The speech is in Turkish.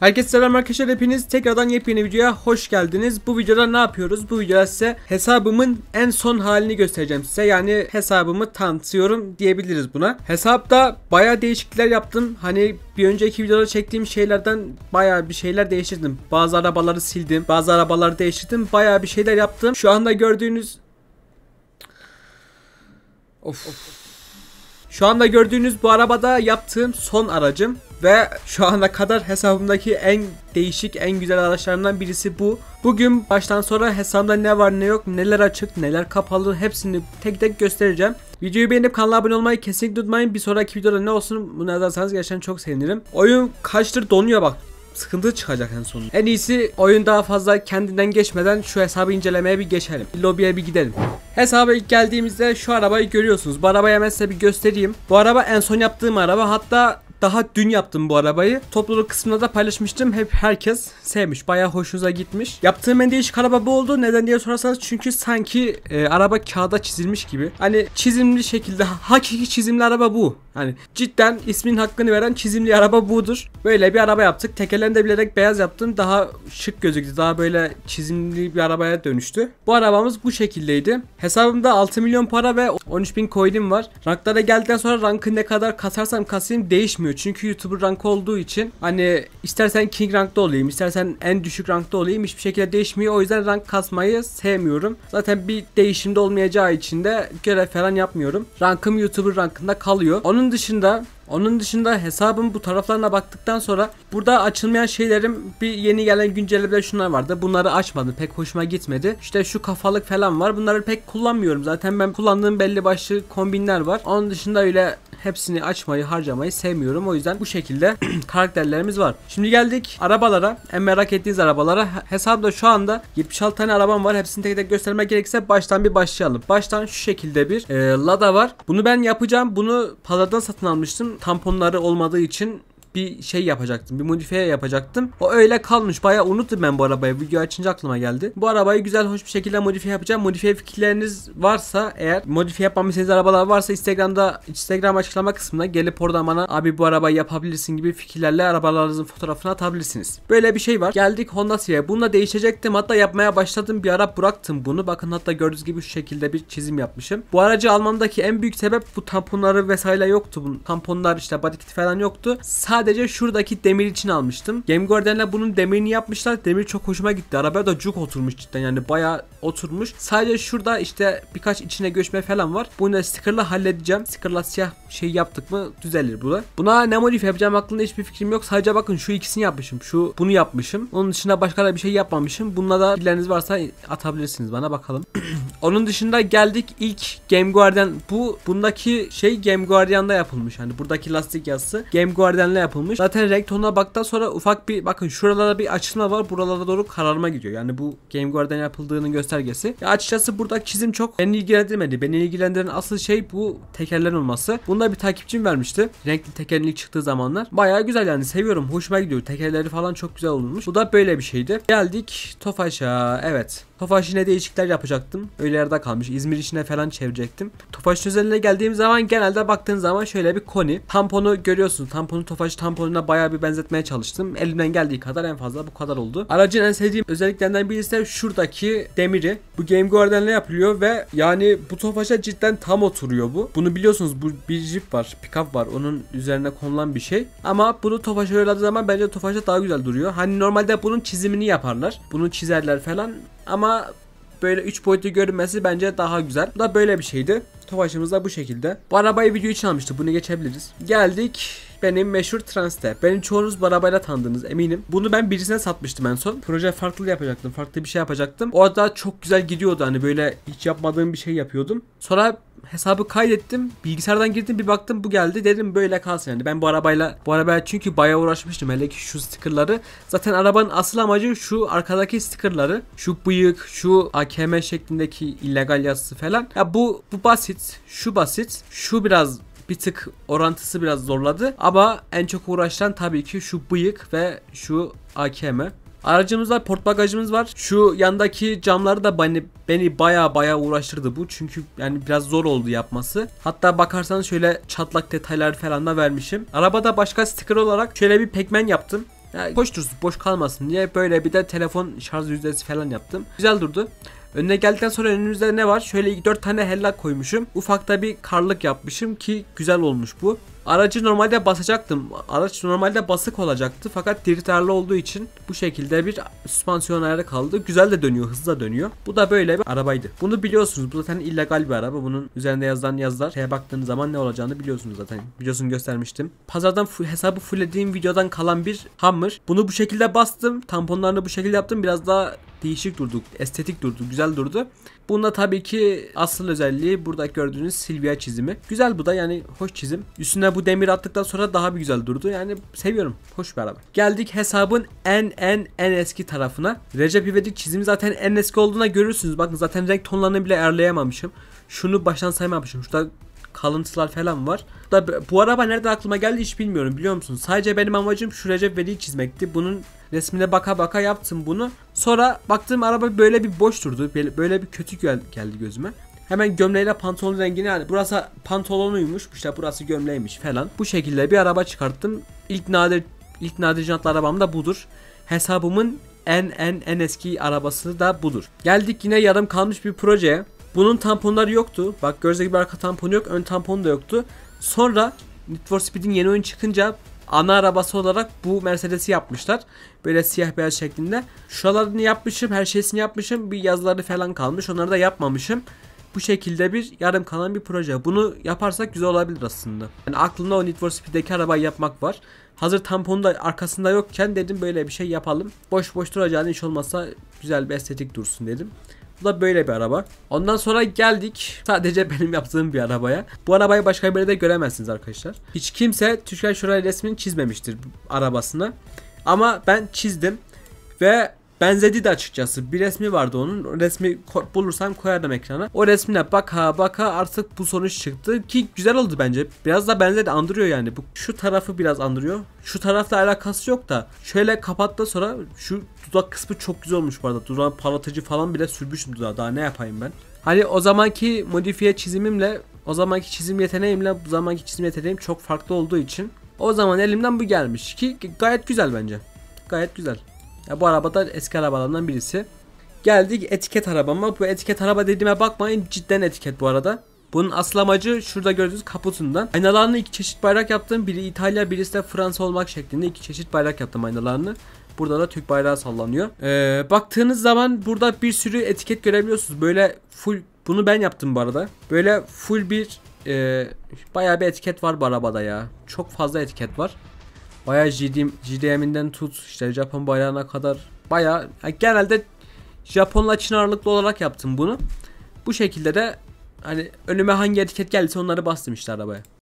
Herkese selam arkadaşlar hepiniz tekrardan yepyeni videoya hoş geldiniz. Bu videoda ne yapıyoruz? Bu videoda size hesabımın en son halini göstereceğim size. Yani hesabımı tanıtıyorum diyebiliriz buna. Hesapta baya değişiklikler yaptım. Hani bir önceki videoda çektiğim şeylerden baya bir şeyler değiştirdim. Bazı arabaları sildim. Bazı arabaları değiştirdim. Baya bir şeyler yaptım. Şu anda gördüğünüz... Of. Şu anda gördüğünüz bu arabada yaptığım son aracım. Ve şu ana kadar hesabımdaki en değişik, en güzel araçlarından birisi bu. Bugün baştan sonra hesabımda ne var ne yok, neler açık, neler kapalı hepsini tek tek göstereceğim. Videoyu beğenip kanala abone olmayı kesinlikle unutmayın. Bir sonraki videoda ne olsun bunu yazarsanız gerçekten çok sevinirim. Oyun kaçtır donuyor bak sıkıntı çıkacak en sonunda. En iyisi oyun daha fazla kendinden geçmeden şu hesabı incelemeye bir geçelim. Lobiye bir gidelim. Hesaba ilk geldiğimizde şu arabayı görüyorsunuz. Bu arabayı hemen size bir göstereyim. Bu araba en son yaptığım araba. Hatta daha dün yaptım bu arabayı. Topluluk kısmında da paylaşmıştım. Hep herkes sevmiş. Bayağı hoşunuza gitmiş. Yaptığım en değişik araba bu oldu. Neden diye sorarsanız çünkü sanki e, araba kağıda çizilmiş gibi. Hani çizimli şekilde hakiki çizimli araba bu. Hani cidden ismin hakkını veren çizimli araba budur. Böyle bir araba yaptık. Tekerlerini de bilerek beyaz yaptım. Daha şık gözüktü. Daha böyle çizimli bir arabaya dönüştü. Bu arabamız bu şekildeydi. Hesabımda 6 milyon para ve 13 bin coin'im var. Ranklara geldikten sonra rankı ne kadar kasarsam kasayım değişmiyor. Çünkü YouTuber rankı olduğu için hani istersen King rankta olayım, istersen en düşük rankta olayım hiçbir şekilde değişmiyor. O yüzden rank kasmayı sevmiyorum. Zaten bir değişimde olmayacağı için de görev falan yapmıyorum. Rankım YouTuber rankında kalıyor. Onun dışında onun dışında hesabın bu taraflarına baktıktan sonra burada açılmayan şeylerim bir yeni gelen güncellemeler şunlar vardı. Bunları açmadım. Pek hoşuma gitmedi. İşte şu kafalık falan var. Bunları pek kullanmıyorum. Zaten ben kullandığım belli başlı kombinler var. Onun dışında öyle hepsini açmayı harcamayı sevmiyorum. O yüzden bu şekilde karakterlerimiz var. Şimdi geldik arabalara. En merak ettiğiniz arabalara. Hesabda şu anda 76 tane arabam var. Hepsini tek tek göstermek gerekirse baştan bir başlayalım. Baştan şu şekilde bir e, Lada var. Bunu ben yapacağım. Bunu pazardan satın almıştım tamponları olmadığı için bir şey yapacaktım. Bir modifiye yapacaktım. O öyle kalmış. Bayağı unuttum ben bu arabayı. Video açınca aklıma geldi. Bu arabayı güzel hoş bir şekilde modifiye yapacağım. Modifiye fikirleriniz varsa eğer modifiye yapmamışsanız arabalar varsa Instagram'da Instagram açıklama kısmında gelip orada bana abi bu arabayı yapabilirsin gibi fikirlerle arabalarınızın fotoğrafını atabilirsiniz. Böyle bir şey var. Geldik Honda Civic'e. Bununla değişecektim. Hatta yapmaya başladım. Bir ara bıraktım bunu. Bakın hatta gördüğünüz gibi şu şekilde bir çizim yapmışım. Bu aracı almamdaki en büyük sebep bu tamponları vesaire yoktu. Bu tamponlar işte body kit falan yoktu. Sadece sadece şuradaki demir için almıştım. Game Garden'le bunun demirini yapmışlar. Demir çok hoşuma gitti. Araba da cuk oturmuş cidden yani baya oturmuş. Sadece şurada işte birkaç içine göçme falan var. Bunu da sticker'la halledeceğim. Sticker'la siyah şey yaptık mı düzelir bu da. Buna ne modif yapacağım hakkında hiçbir fikrim yok. Sadece bakın şu ikisini yapmışım. Şu bunu yapmışım. Onun dışında başka da bir şey yapmamışım. Bununla da bilgileriniz varsa atabilirsiniz bana bakalım. Onun dışında geldik ilk Game Guardian bu bundaki şey Game Guardian'da yapılmış. Hani buradaki lastik yazısı Game Guardian'la yapılmış yapılmış. Zaten renktona baktan sonra ufak bir bakın şuralarda bir açılma var. Buralara doğru kararma gidiyor. Yani bu Game Gear'dan yapıldığının göstergesi. Ya açıkçası burada çizim çok beni ilgilendirmedi. Beni ilgilendiren asıl şey bu tekerlerin olması. Bunda bir takipçim vermişti. Renkli tekerlik çıktığı zamanlar. Bayağı güzel yani seviyorum. Hoşuma gidiyor. Tekerleri falan çok güzel olmuş. Bu da böyle bir şeydi. Geldik Tofaş'a. Evet. Tofaş yine değişikler yapacaktım. Öyle yerde kalmış. İzmir içine falan çevirecektim. Tofaş'ın üzerine geldiğim zaman genelde baktığın zaman şöyle bir koni. Tamponu görüyorsunuz, Tamponu Tofaş tamponuna bayağı bir benzetmeye çalıştım. Elimden geldiği kadar en fazla bu kadar oldu. Aracın en sevdiğim özelliklerinden birisi de şuradaki demiri. Bu Game Guard'dan ne yapılıyor ve yani bu Tofaş'a cidden tam oturuyor bu. Bunu biliyorsunuz bu bir jip var. Pickup var. Onun üzerine konulan bir şey. Ama bunu Tofaş'a yolladığı zaman bence Tofaş'a daha güzel duruyor. Hani normalde bunun çizimini yaparlar. Bunu çizerler falan. Ama böyle 3 boyutlu görünmesi bence daha güzel. Bu da böyle bir şeydi. Tofaşımız da bu şekilde. Bu arabayı video için almıştı. Bunu geçebiliriz. Geldik benim meşhur Transtep. Benim çoğunuz bu arabayla tanıdınız eminim. Bunu ben birisine satmıştım en son. Proje farklı yapacaktım. Farklı bir şey yapacaktım. Orada çok güzel gidiyordu. Hani böyle hiç yapmadığım bir şey yapıyordum. Sonra hesabı kaydettim. Bilgisayardan girdim bir baktım bu geldi. Dedim böyle kalsın yani. Ben bu arabayla bu arabaya çünkü bayağı uğraşmıştım. Hele ki şu stickerları. Zaten arabanın asıl amacı şu arkadaki stickerları. Şu bıyık, şu AKM şeklindeki illegal yazısı falan. Ya bu bu basit, şu basit, şu biraz bir tık orantısı biraz zorladı. Ama ama en çok uğraşan tabii ki şu bıyık ve şu AKM. Aracımızda port bagajımız var. Şu yandaki camları da beni, beni baya baya uğraştırdı bu. Çünkü yani biraz zor oldu yapması. Hatta bakarsanız şöyle çatlak detaylar falan da vermişim. Arabada başka sticker olarak şöyle bir pekmen yaptım. Yani boş dursun boş kalmasın diye böyle bir de telefon şarj yüzdesi falan yaptım. Güzel durdu. Önüne geldikten sonra önümüzde ne var? Şöyle 4 tane hella koymuşum. Ufakta bir karlık yapmışım ki güzel olmuş bu. Aracı normalde basacaktım. Araç normalde basık olacaktı fakat triterli olduğu için bu şekilde bir süspansiyon ayarı kaldı. Güzel de dönüyor, hızlı da dönüyor. Bu da böyle bir arabaydı. Bunu biliyorsunuz. Bu zaten illegal bir araba. Bunun üzerinde yazılan yazılar şeye baktığınız zaman ne olacağını biliyorsunuz zaten. Videosunu göstermiştim. Pazardan hesabı fullediğim videodan kalan bir Hammer. Bunu bu şekilde bastım. Tamponlarını bu şekilde yaptım. Biraz daha değişik durdu. Estetik durdu. Güzel durdu. Bunda tabii ki asıl özelliği burada gördüğünüz Silvia çizimi. Güzel bu da yani hoş çizim. Üstüne bu demir attıktan sonra daha bir güzel durdu. Yani seviyorum. Hoş bir araba. Geldik hesabın en en en eski tarafına. Recep İvedik çizimi zaten en eski olduğuna görürsünüz. Bakın zaten renk tonlarını bile ayarlayamamışım. Şunu baştan saymamışım. Şurada kalıntılar falan var. Da bu araba nereden aklıma geldi hiç bilmiyorum biliyor musun? Sadece benim amacım şu Recep Veli'yi çizmekti. Bunun Resmine baka baka yaptım bunu. Sonra baktığım araba böyle bir boş durdu. Böyle bir kötü geldi gözüme. Hemen gömleğiyle pantolon rengini yani burası pantolonuymuş işte burası gömleğiymiş falan. Bu şekilde bir araba çıkarttım. İlk nadir ilk nadir jantlı arabam da budur. Hesabımın en en en eski arabası da budur. Geldik yine yarım kalmış bir projeye. Bunun tamponları yoktu. Bak gözde gibi arka tampon yok, ön tampon da yoktu. Sonra Need for Speed'in yeni oyun çıkınca ana arabası olarak bu Mercedes'i yapmışlar. Böyle siyah beyaz şeklinde. Şuralarını yapmışım, her şeysini yapmışım. Bir yazıları falan kalmış. Onları da yapmamışım. Bu şekilde bir yarım kalan bir proje. Bunu yaparsak güzel olabilir aslında. Yani aklımda o Need for Speed'deki arabayı yapmak var. Hazır tamponu da arkasında yokken dedim böyle bir şey yapalım. Boş boş duracağını hiç olmazsa güzel bir estetik dursun dedim. Bu da böyle bir araba. Ondan sonra geldik sadece benim yaptığım bir arabaya. Bu arabayı başka bir yerde göremezsiniz arkadaşlar. Hiç kimse Türkan Şoray resmini çizmemiştir arabasına. Ama ben çizdim. Ve benzedi de açıkçası. Bir resmi vardı onun. Resmi bulursam koyardım ekrana. O resmine baka baka artık bu sonuç çıktı ki güzel oldu bence. Biraz da benzedi andırıyor yani. Bu şu tarafı biraz andırıyor. Şu tarafla alakası yok da şöyle kapattı sonra şu dudak kısmı çok güzel olmuş bu arada. Dudağın parlatıcı falan bile sürmüşüm dudağı Daha ne yapayım ben? Hani o zamanki modifiye çizimimle o zamanki çizim yeteneğimle bu zamanki çizim yeteneğim çok farklı olduğu için o zaman elimden bu gelmiş ki gayet güzel bence. Gayet güzel. Ya bu araba da eski arabalarından birisi. Geldik etiket arabama. Bu etiket araba dediğime bakmayın cidden etiket bu arada. Bunun asıl amacı şurada gördüğünüz kaputundan. Aynalarını iki çeşit bayrak yaptım. Biri İtalya birisi de Fransa olmak şeklinde iki çeşit bayrak yaptım aynalarını. Burada da Türk bayrağı sallanıyor. Ee, baktığınız zaman burada bir sürü etiket görebiliyorsunuz. Böyle full bunu ben yaptım bu arada. Böyle full bir e, bayağı bir etiket var bu arabada ya. Çok fazla etiket var. Bayağı JDM, JDM'inden tut işte Japon bayrağına kadar bayağı yani genelde Japonla Çin ağırlıklı olarak yaptım bunu. Bu şekilde de hani önüme hangi etiket geldiyse onları bastım işte arabaya.